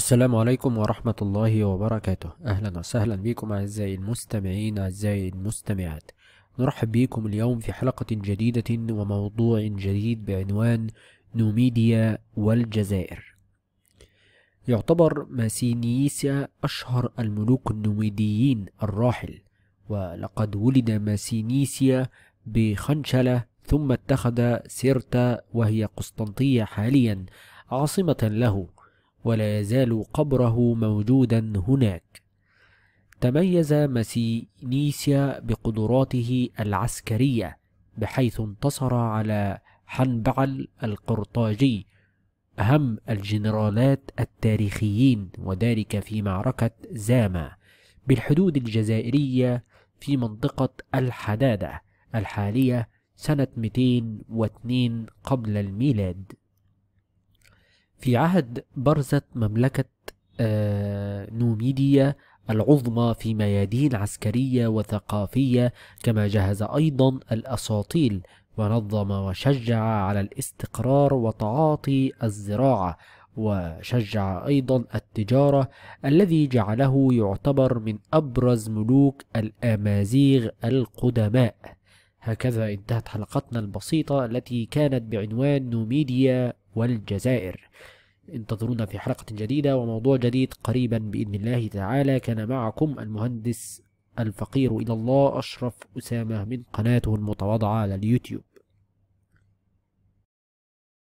السلام عليكم ورحمة الله وبركاته أهلا وسهلا بكم أعزائي المستمعين أعزائي المستمعات نرحب بكم اليوم في حلقة جديدة وموضوع جديد بعنوان نوميديا والجزائر يعتبر ماسينيسيا أشهر الملوك النوميديين الراحل ولقد ولد ماسينيسيا بخنشلة ثم اتخذ سيرتا وهي قسطنطية حاليا عاصمة له ولا يزال قبره موجودا هناك تميز مسينيسيا بقدراته العسكرية بحيث انتصر على حنبعل القرطاجي أهم الجنرالات التاريخيين وذلك في معركة زاما بالحدود الجزائرية في منطقة الحدادة الحالية سنة 202 قبل الميلاد في عهد برزت مملكة آه، نوميديا العظمى في ميادين عسكرية وثقافية كما جهز أيضا الأساطيل ونظم وشجع على الاستقرار وتعاطي الزراعة وشجع أيضا التجارة الذي جعله يعتبر من أبرز ملوك الأمازيغ القدماء هكذا انتهت حلقتنا البسيطة التي كانت بعنوان نوميديا والجزائر انتظرونا في حلقة جديدة وموضوع جديد قريبا بإذن الله تعالى كان معكم المهندس الفقير إلى الله أشرف أسامة من قناته المتواضعة على اليوتيوب